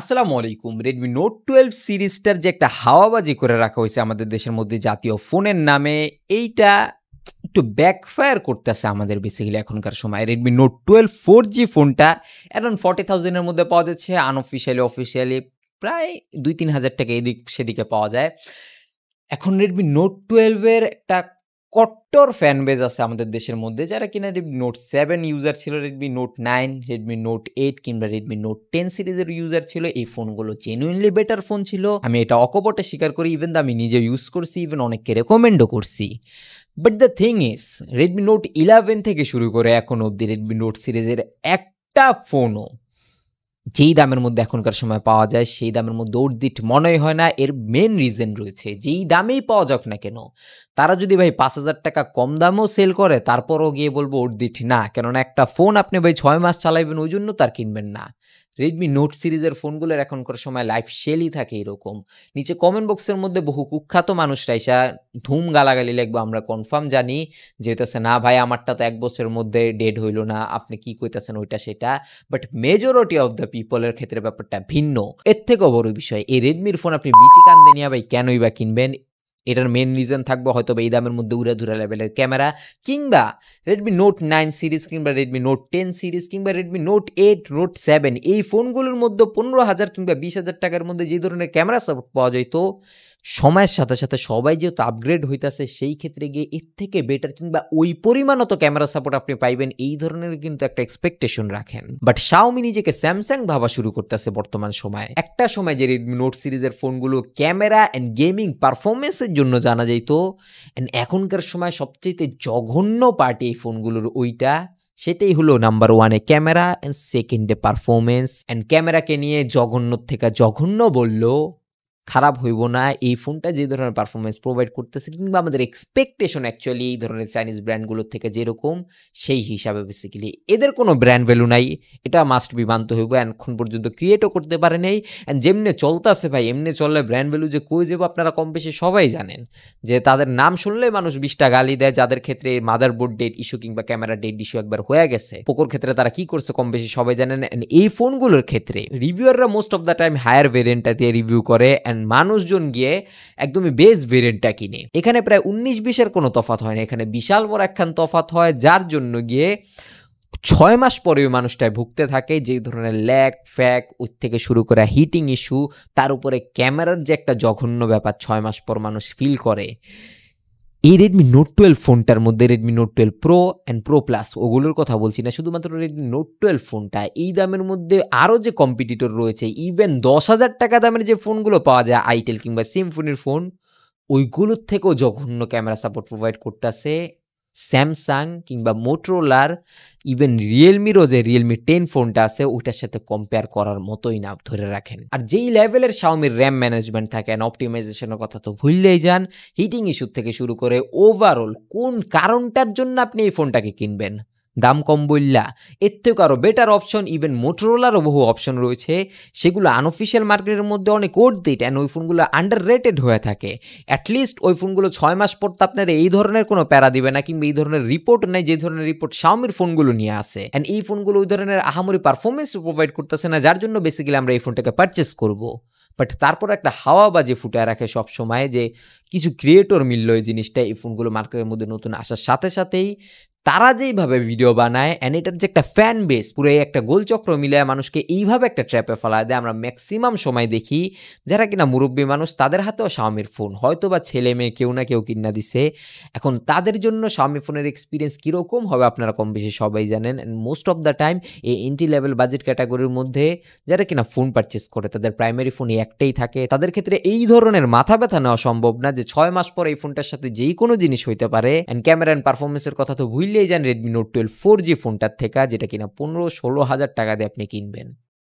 আসসালামু আলাইকুম Redmi note twelve সিরিজটার যে একটা হাওয়াবাজি করে রাখা হয়েছে আমাদের দেশের মধ্যে জাতীয় ফোনের নামে এইটা একটু ব্যাকফায়ার করতেছে আমাদের বেসিক্যালি এখনকার সময় Redmi note twelve four G ফোনটা অ্যারাউন্ড ফর্টি থাউজেন্ডের মধ্যে পাওয়া যাচ্ছে আনঅফিসিয়ালি অফিসিয়ালি প্রায় দুই তিন হাজার টাকা এদিক সেদিকে পাওয়া যায় এখন রেডমি নোট টুয়েলভের একটা কট্টর ফ্যান বেজ আছে আমাদের দেশের মধ্যে যারা কিনা রেডমি নোট সেভেন ইউজার ছিল Redmi note nine Redmi note eight কিংবা রেডমি নোট টেন সিরিজের ইউজার ছিল এই ফোনগুলো জেনুইনলি বেটার ফোন ছিল আমি এটা অকপটে স্বীকার করি ইভেন আমি নিজে ইউজ করছি ইভেন অনেককে রেকমেন্ডও করছি but the thing is Redmi note eleven থেকে শুরু করে এখন অবধি রেডমি নোট সিরিজের একটা ফোনও যেই দামের মধ্যে এখনকার সময় পাওয়া যায় সেই দামের মধ্যে অর্দিট মনেই হয় না এর মেন রিজন রয়েছে যেই দামেই পাওয়া যাক না কেন তারা যদি ভাই পাঁচ হাজার টাকা কম দামেও সেল করে তারপরও গিয়ে বলবো অর্দিট না কেননা একটা ফোন আপনি ভাই ছয় মাস চালাইবেন ওই জন্য তার কিনবেন না রেডমি নোট সিরিজের ফোনগুলোর এখনকার সময় লাইফ শেলই থাকে এরকম নিচে কমেন্ট বক্সের মধ্যে বহু কুখ্যাত মানুষরা এসা ধুম গালাগালি লিখবো আমরা কনফার্ম জানি হইতাছে না ভাই আমারটা তো এক বছরের মধ্যে ডেড হইল না আপনি কি কইতেছেন ওইটা সেটা বাট মেজরিটি অফ দ্য পিপলের ক্ষেত্রে ব্যাপারটা ভিন্ন এর থেকেও বড় বিষয় এই রেডমির ফোন আপনি বিচি কান্দে নিয়ে ভাই কেনই বা কিনবেন এটার মেন রিজন থাকবে হয়তো এই দামের মধ্যে ধুরা লেভেলের ক্যামেরা কিংবা রেডমি নোট নাইন সিরিজ কিংবা রেডমি নোট টেন সিরিজ কিংবা Redmi note eight note seven এই ফোনগুলোর মধ্যে পনেরো হাজার কিংবা বিশ হাজার টাকার মধ্যে যে ধরনের ক্যামেরা সাপোর্ট পাওয়া যেত সময়ের সাথে সাথে সবাই যেহেতু আপগ্রেড হইতেছে সেই ক্ষেত্রে গিয়ে এর থেকে বেটার কিংবা ওই পরিমাণত ক্যামেরা সাপোর্ট আপনি পাইবেন এই ধরনের কিন্তু একটা এক্সপেকটেশন রাখেন বাট শাওমি নিজেকে স্যামসাং ভাবা শুরু করতেছে বর্তমান সময়ে একটা সময় যে রেডমি নোট সিরিজের ফোনগুলো ক্যামেরা অ্যান্ড গেমিং পারফরমেন্সের জন্য জানা যাইতো অ্যান্ড এখনকার সময় সবচেয়ে জঘন্য পার্টি এই ফোনগুলোর ওইটা সেটাই হলো নাম্বার ওয়ানে ক্যামেরা অ্যান্ড সেকেন্ডে পারফরমেন্স অ্যান্ড ক্যামেরাকে নিয়ে জঘন্য থেকে জঘন্য বললো খারাপ হইব না এই ফোনটা যে ধরনের পারফরমেন্স প্রোভাইড করতেছে কিংবা আমাদের এক্সপেকটেশন অ্যাকচুয়ালি এই ধরনের চাইনিজ ব্র্যান্ডগুলোর থেকে যেরকম সেই হিসাবে বেসিক্যালি এদের কোনো ব্র্যান্ড ভ্যালু নাই এটা মাস্ট বি মানতে হইব এখন পর্যন্ত ক্রিয়েটও করতে পারে নাই অ্যান্ড যেমনে চলতেছে ভাই এমনি চললে ব্র্যান্ড ভ্যালু যে কই যাবো আপনারা কম বেশি সবাই জানেন যে তাদের নাম শুনলে মানুষ বিশটা গালি দেয় যাদের ক্ষেত্রে মাদারবোর্ড ডেট ইস্যু কিংবা ক্যামেরা ডেট ইস্যু একবার হয়ে গেছে পোকোর ক্ষেত্রে তারা কি করছে কম বেশি সবাই জানেন অ্যান্ড এই ফোনগুলোর ক্ষেত্রে রিভিউয়াররা most of the time higher ভেরিয়েন্টটা দিয়ে রিভিউ করে অ্যান্ড মানুষজন গিয়ে একদমই বেস ভেরিয়েন্টটা কিনে এখানে প্রায় উনিশ বিশের কোনো তফাত হয় না এখানে বিশাল বড় একখান তফাত হয় যার জন্য গিয়ে ছয় মাস পরে ওই মানুষটায় ভুগতে থাকে যে ধরনের ল্যাক ফ্যাক ওই থেকে শুরু করে হিটিং ইস্যু তার উপরে ক্যামেরার যে একটা জঘন্য ব্যাপার ছয় মাস পর মানুষ ফিল করে এই রেডমি নোট টুয়েলভ ফোনটার মধ্যে Redmi note twelve pro and pro plus ওগুলোর কথা বলছি না শুধুমাত্র রেডমি নোট টুয়েলভ ফোনটা এই দামের মধ্যে আরও যে কম্পিটিটর রয়েছে ইভেন দশ হাজার টাকা দামের যে ফোনগুলো পাওয়া যায় আইটেল কিংবা ফোনের ফোন ওইগুলোর থেকেও জঘন্য ক্যামেরা সাপোর্ট প্রোভাইড করতেছে স্যামসাং কিংবা মোটরোলার ইভেন রিয়েলমিরও যে রিয়েলমি টেন ফোনটা আছে ওইটার সাথে কম্পেয়ার করার মতোই না ধরে রাখেন আর যেই লেভেলের শাওমির র্যাম ম্যানেজমেন্ট থাকে অ্যান্ড অপটিমাইজেশনের কথা তো ভুললেই যান হিটিং ইস্যুর থেকে শুরু করে ওভারঅল কোন কারণটার জন্য আপনি এই ফোনটাকে কিনবেন দাম কম বললা এর থেকে আরও বেটার অপশন ইভেন মোটরোলারও বহু অপশন রয়েছে সেগুলো আনঅফিসিয়াল মার্কেটের মধ্যে অনেক ওর্দিট অ্যান্ড ওই ফোনগুলো আন্ডার রেটেড হয়ে থাকে অ্যাটলিস্ট ওই ফোনগুলো ছয় মাস পর তো আপনার এই ধরনের কোনো প্যারা দিবে না কিংবা এই ধরনের রিপোর্ট নেই যে ধরনের রিপোর্ট শাওমির ফোনগুলো নিয়ে আসে অ্যান্ড এই ফোনগুলো ওই ধরনের আহামরি পারফরমেন্স প্রোভাইড করতেছে না যার জন্য বেসিক্যালি আমরা এই ফোনটাকে পারচেস করবো বাট তারপর একটা হাওয়া বাজে ফুটে রাখে সবসময় যে কিছু ক্রিয়েটর মিলল এই জিনিসটা এই ফোনগুলো মার্কেটের মধ্যে নতুন আসার সাথে সাথেই তারা যেইভাবে ভিডিও বানায় অ্যান্ড এটার যে একটা ফ্যান বেস পুরো একটা গোলচক্র মিলে মানুষকে এইভাবে একটা ট্র্যাপে ফেলা দেয় আমরা ম্যাক্সিমাম সময় দেখি যারা কিনা মুরব্বী মানুষ তাদের হাতেও স্বামীর ফোন হয়তো বা ছেলে মেয়ে কেউ না কেউ কিনা দিছে এখন তাদের জন্য স্বামী ফোনের এক্সপিরিয়েন্স কীরকম হবে আপনারা কম বেশি সবাই জানেন and most of the time এই এন্ট্রি লেভেল বাজেট ক্যাটাগরির মধ্যে যারা কিনা ফোন পারচেস করে তাদের প্রাইমারি ফোন একটাই থাকে তাদের ক্ষেত্রে এই ধরনের মাথা ব্যথা নেওয়া সম্ভব না যে ছয় মাস পর এই ফোনটার সাথে যেই কোনো জিনিস হইতে পারে অ্যান্ড ক্যামেরা অ্যান্ড পারফরমেন্সের কথা তো ভুল ফিরলেই যান Redmi note twelve four G ফোনটার থেকে যেটা কিনা পনেরো ষোলো হাজার টাকা দিয়ে আপনি কিনবেন